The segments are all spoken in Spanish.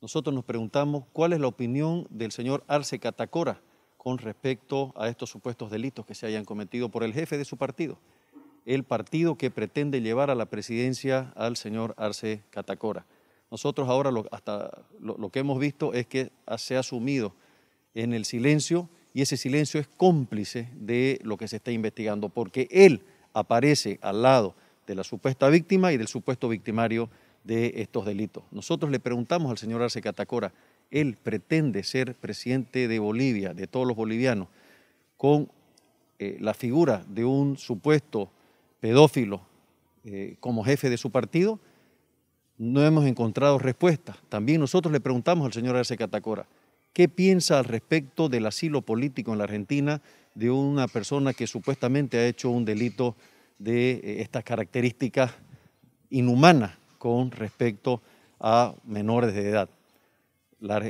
nosotros nos preguntamos cuál es la opinión del señor Arce Catacora con respecto a estos supuestos delitos que se hayan cometido por el jefe de su partido, el partido que pretende llevar a la presidencia al señor Arce Catacora. Nosotros ahora lo, hasta que hemos visto es que se ha asumido en el silencio y ese silencio es cómplice de lo que se está investigando, porque él aparece al lado de la supuesta víctima y del supuesto victimario de estos delitos. Nosotros le preguntamos al señor Arce Catacora, él pretende ser presidente de Bolivia, de todos los bolivianos, con eh, la figura de un supuesto pedófilo eh, como jefe de su partido, no hemos encontrado respuesta. También nosotros le preguntamos al señor Arce Catacora, ¿qué piensa al respecto del asilo político en la Argentina de una persona que supuestamente ha hecho un delito de eh, estas características inhumanas con respecto a menores de edad.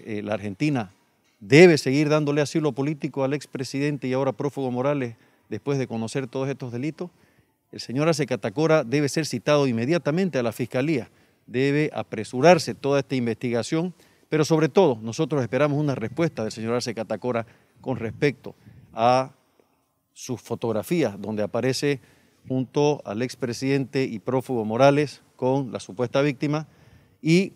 Eh, la, Argentina debe seguir dándole asilo político al expresidente y ahora prófugo Morales después de conocer todos estos delitos. El señor Acecatacora Catacora debe ser citado inmediatamente a la Fiscalía, debe apresurarse toda esta investigación, pero sobre todo nosotros esperamos una respuesta del señor Acecatacora Catacora con respecto a sus fotografías donde aparece junto al expresidente y prófugo Morales con la supuesta víctima y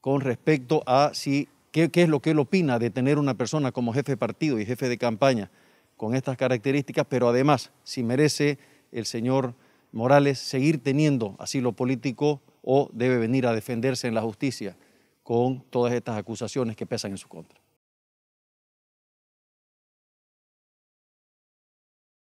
con respecto a si, qué, qué es lo que él opina de tener una persona como jefe de partido y jefe de campaña con estas características, pero además si merece el señor Morales seguir teniendo asilo político o debe venir a defenderse en la justicia con todas estas acusaciones que pesan en su contra.